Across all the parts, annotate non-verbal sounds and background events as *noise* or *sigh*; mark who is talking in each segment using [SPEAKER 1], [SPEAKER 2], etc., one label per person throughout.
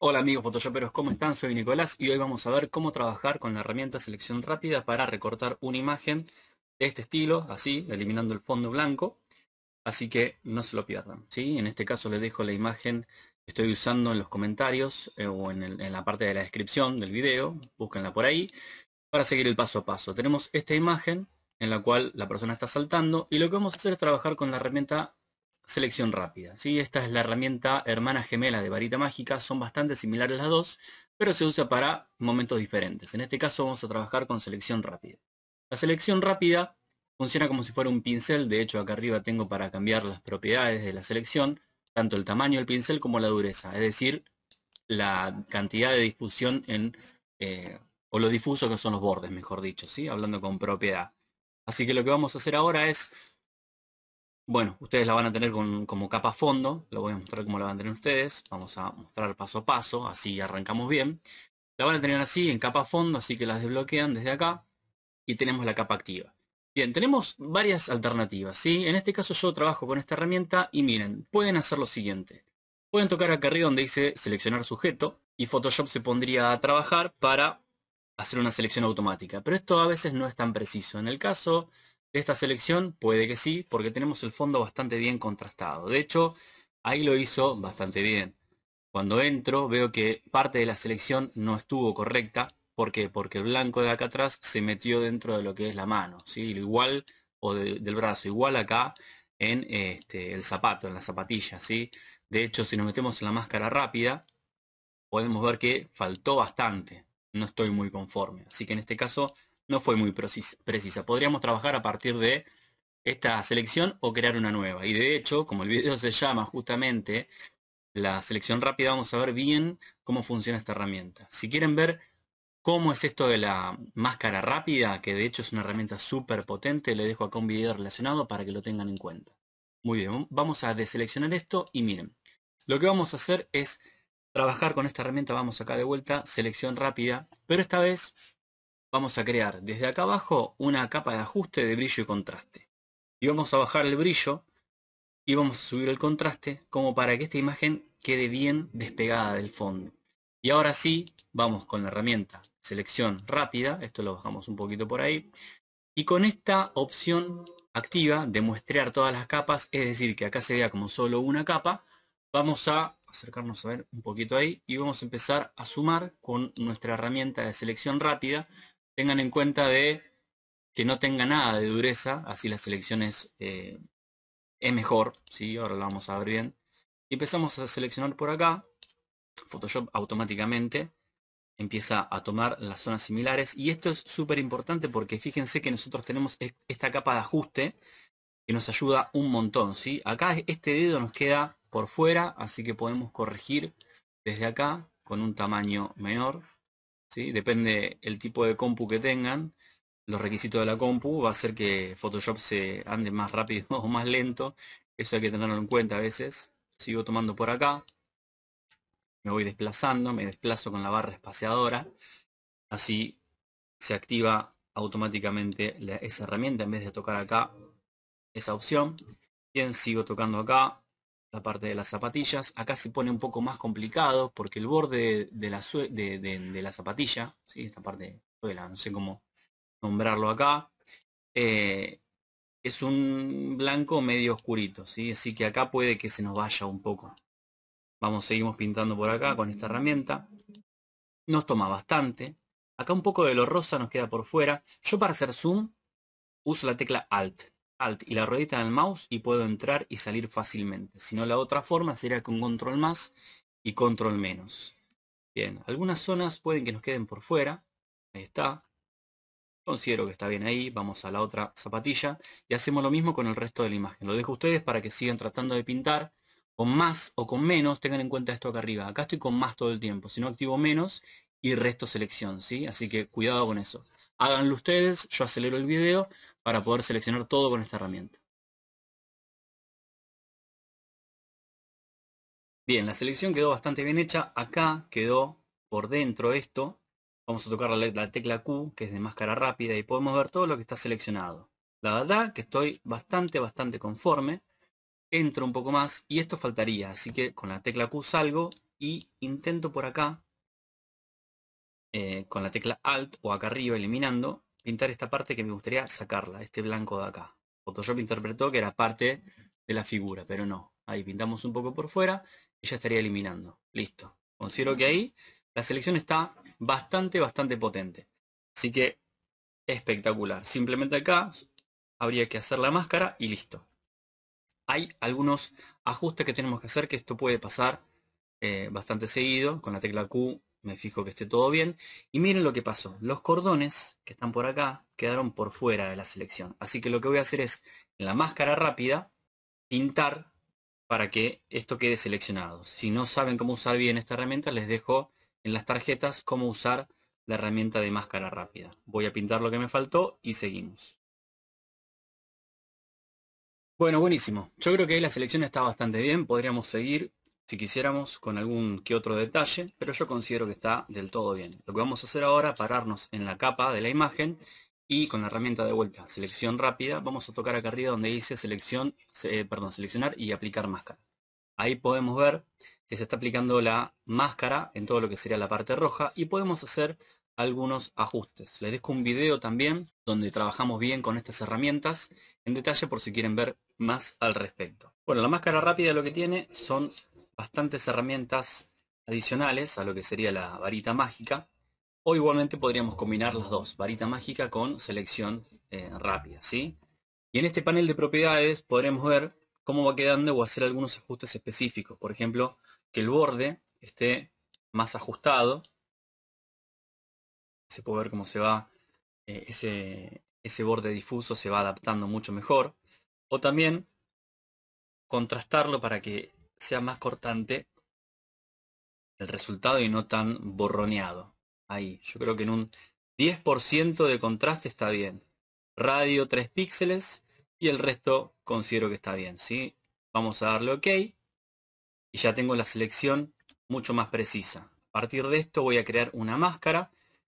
[SPEAKER 1] Hola amigos photoshoperos, ¿cómo están? Soy Nicolás y hoy vamos a ver cómo trabajar con la herramienta selección rápida para recortar una imagen de este estilo, así, eliminando el fondo blanco. Así que no se lo pierdan, ¿sí? En este caso les dejo la imagen que estoy usando en los comentarios eh, o en, en la parte de la descripción del video, búsquenla por ahí, para seguir el paso a paso. Tenemos esta imagen en la cual la persona está saltando y lo que vamos a hacer es trabajar con la herramienta selección rápida. ¿sí? Esta es la herramienta hermana gemela de varita mágica, son bastante similares las dos, pero se usa para momentos diferentes. En este caso vamos a trabajar con selección rápida. La selección rápida funciona como si fuera un pincel, de hecho acá arriba tengo para cambiar las propiedades de la selección, tanto el tamaño del pincel como la dureza, es decir, la cantidad de difusión en, eh, o lo difuso que son los bordes, mejor dicho, ¿sí? hablando con propiedad. Así que lo que vamos a hacer ahora es bueno, ustedes la van a tener como capa fondo, lo voy a mostrar como la van a tener ustedes, vamos a mostrar paso a paso, así arrancamos bien. La van a tener así en capa fondo, así que las desbloquean desde acá y tenemos la capa activa. Bien, tenemos varias alternativas, ¿sí? En este caso yo trabajo con esta herramienta y miren, pueden hacer lo siguiente. Pueden tocar acá arriba donde dice seleccionar sujeto y Photoshop se pondría a trabajar para hacer una selección automática, pero esto a veces no es tan preciso. En el caso esta selección puede que sí, porque tenemos el fondo bastante bien contrastado. De hecho, ahí lo hizo bastante bien. Cuando entro veo que parte de la selección no estuvo correcta. ¿Por qué? Porque el blanco de acá atrás se metió dentro de lo que es la mano. ¿sí? Igual, o del brazo, igual acá en este, el zapato, en la zapatilla. ¿sí? De hecho, si nos metemos en la máscara rápida, podemos ver que faltó bastante. No estoy muy conforme. Así que en este caso no fue muy precisa. Podríamos trabajar a partir de esta selección o crear una nueva. Y de hecho, como el video se llama justamente la selección rápida, vamos a ver bien cómo funciona esta herramienta. Si quieren ver cómo es esto de la máscara rápida, que de hecho es una herramienta súper potente, le dejo acá un video relacionado para que lo tengan en cuenta. Muy bien, vamos a deseleccionar esto y miren, lo que vamos a hacer es trabajar con esta herramienta, vamos acá de vuelta, selección rápida, pero esta vez vamos a crear desde acá abajo una capa de ajuste de brillo y contraste. Y vamos a bajar el brillo y vamos a subir el contraste como para que esta imagen quede bien despegada del fondo. Y ahora sí, vamos con la herramienta selección rápida, esto lo bajamos un poquito por ahí, y con esta opción activa de muestrear todas las capas, es decir, que acá se vea como solo una capa, vamos a acercarnos a ver un poquito ahí y vamos a empezar a sumar con nuestra herramienta de selección rápida tengan en cuenta de que no tenga nada de dureza, así las selecciones eh, es mejor, ¿sí? ahora lo vamos a ver bien. empezamos a seleccionar por acá, Photoshop automáticamente empieza a tomar las zonas similares y esto es súper importante porque fíjense que nosotros tenemos esta capa de ajuste que nos ayuda un montón, ¿sí? Acá este dedo nos queda por fuera, así que podemos corregir desde acá con un tamaño menor depende el tipo de compu que tengan, los requisitos de la compu, va a hacer que Photoshop se ande más rápido *laughs* o más lento, eso hay que tenerlo en cuenta a veces, sigo tomando por acá, me voy desplazando, me desplazo con la barra espaciadora, así se activa automáticamente esa herramienta en vez de tocar acá esa opción, bien sigo tocando acá, la parte de las zapatillas. Acá se pone un poco más complicado porque el borde de la, la zapatilla, ¿sí? esta parte de suela, no sé cómo nombrarlo acá, eh, es un blanco medio oscurito, ¿sí? así que acá puede que se nos vaya un poco. Vamos, seguimos pintando por acá con esta herramienta. Nos toma bastante. Acá un poco de lo rosa nos queda por fuera. Yo para hacer zoom uso la tecla Alt. Alt y la ruedita del mouse y puedo entrar y salir fácilmente. Si no, la otra forma sería con Control más y Control menos. Bien, algunas zonas pueden que nos queden por fuera. Ahí está. Considero que está bien ahí. Vamos a la otra zapatilla y hacemos lo mismo con el resto de la imagen. Lo dejo a ustedes para que sigan tratando de pintar con más o con menos. Tengan en cuenta esto acá arriba. Acá estoy con más todo el tiempo. Si no activo menos y resto selección, ¿sí? Así que cuidado con eso. Háganlo ustedes, yo acelero el video para poder seleccionar todo con esta herramienta. Bien, la selección quedó bastante bien hecha. Acá quedó por dentro esto. Vamos a tocar la, tecla Q, que es de máscara rápida, y podemos ver todo lo que está seleccionado. La verdad que estoy bastante, bastante conforme. Entro un poco más y esto faltaría. Así que con la tecla Q salgo y intento por acá eh, con la tecla Alt o acá arriba eliminando, pintar esta parte que me gustaría sacarla, este blanco de acá. Photoshop interpretó que era parte de la figura, pero no. Ahí pintamos un poco por fuera y ya estaría eliminando. Listo. Considero que ahí la selección está bastante, bastante potente. Así que espectacular. Simplemente acá habría que hacer la máscara y listo. Hay algunos ajustes que tenemos que hacer que esto puede pasar eh, bastante seguido. Con la tecla Q me fijo que esté todo bien. Y miren lo que pasó. Los cordones que están por acá quedaron por fuera de la selección. Así que lo que voy a hacer es, en la máscara rápida, pintar para que esto quede seleccionado. Si no saben cómo usar bien esta herramienta, les dejo en las tarjetas cómo usar la herramienta de máscara rápida. Voy a pintar lo que me faltó y seguimos. Bueno, buenísimo. Yo creo que la selección está bastante bien. Podríamos seguir si quisiéramos, con algún que otro detalle, pero yo considero que está del todo bien. Lo que vamos a hacer ahora, pararnos en la capa de la imagen y con la herramienta de vuelta, selección rápida, vamos a tocar acá arriba donde dice selección, eh, perdón, seleccionar y aplicar máscara. Ahí podemos ver que se está aplicando la máscara en todo lo que sería la parte roja y podemos hacer algunos ajustes. Les dejo un video también donde trabajamos bien con estas herramientas en detalle por si quieren ver más al respecto. Bueno, la máscara rápida lo que tiene son bastantes herramientas adicionales a lo que sería la varita mágica o igualmente podríamos combinar las dos, varita mágica con selección eh, rápida, ¿sí? Y en este panel de propiedades podremos ver cómo va quedando o hacer algunos ajustes específicos. Por ejemplo, que el borde esté más ajustado. Se puede ver cómo se va eh, ese, ese borde difuso, se va adaptando mucho mejor. O también contrastarlo para que sea más cortante el resultado y no tan borroneado. Ahí, yo creo que en un 10% de contraste está bien. Radio 3 píxeles y el resto considero que está bien. ¿sí? Vamos a darle OK y ya tengo la selección mucho más precisa. A partir de esto voy a crear una máscara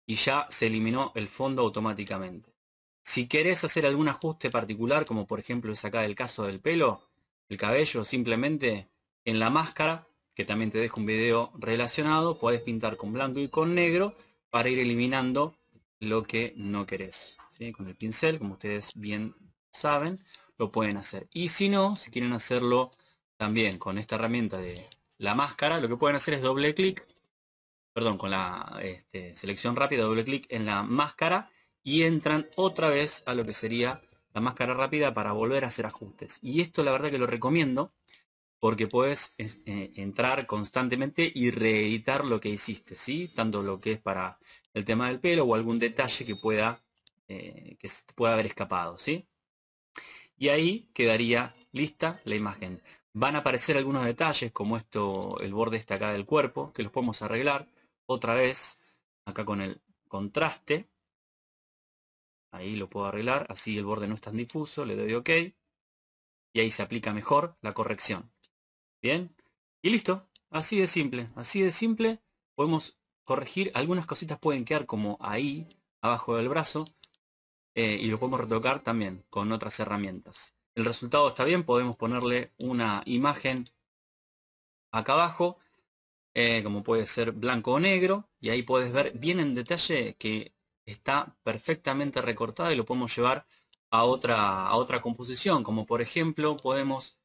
[SPEAKER 1] y ya se eliminó el fondo automáticamente. Si querés hacer algún ajuste particular, como por ejemplo es acá el caso del pelo, el cabello, simplemente en la máscara, que también te dejo un video relacionado, puedes pintar con blanco y con negro para ir eliminando lo que no querés. Con el pincel, como ustedes bien saben, lo pueden hacer. Y si no, si quieren hacerlo también con esta herramienta de la máscara, lo que pueden hacer es doble clic, perdón, con la este, selección rápida, doble clic en la máscara y entran otra vez a lo que sería la máscara rápida para volver a hacer ajustes. Y esto la verdad que lo recomiendo porque puedes eh, entrar constantemente y reeditar lo que hiciste, ¿sí? Tanto lo que es para el tema del pelo o algún detalle que pueda, eh, que pueda haber escapado, ¿sí? Y ahí quedaría lista la imagen. Van a aparecer algunos detalles, como esto, el borde está acá del cuerpo, que los podemos arreglar. Otra vez, acá con el contraste. Ahí lo puedo arreglar, así el borde no es tan difuso, le doy OK. Y ahí se aplica mejor la corrección. Bien. Y listo. Así de simple. Así de simple. Podemos corregir. Algunas cositas pueden quedar como ahí, abajo del brazo. Eh, y lo podemos retocar también con otras herramientas. El resultado está bien. Podemos ponerle una imagen acá abajo. Eh, como puede ser blanco o negro. Y ahí puedes ver bien en detalle que está perfectamente recortada y lo podemos llevar a otra, a otra composición. Como por ejemplo podemos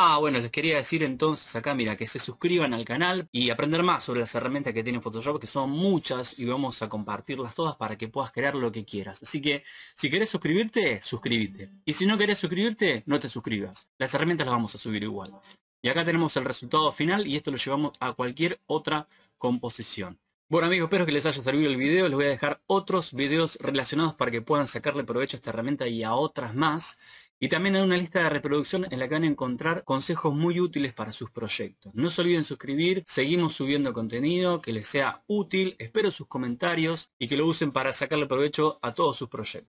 [SPEAKER 1] Ah, bueno, les quería decir entonces acá, mira, que se suscriban al canal y aprender más sobre las herramientas que tiene Photoshop, que son muchas y vamos a compartirlas todas para que puedas crear lo que quieras. Así que si querés suscribirte, suscríbete. Y si no querés suscribirte, no te suscribas. Las herramientas las vamos a subir igual. Y acá tenemos el resultado final y esto lo llevamos a cualquier otra composición. Bueno amigos, espero que les haya servido el video. Les voy a dejar otros videos relacionados para que puedan sacarle provecho a esta herramienta y a otras más. Y también hay una lista de reproducción en la que van a encontrar consejos muy útiles para sus proyectos. No se olviden suscribir, seguimos subiendo contenido que les sea útil, espero sus comentarios y que lo usen para sacarle provecho a todos sus proyectos.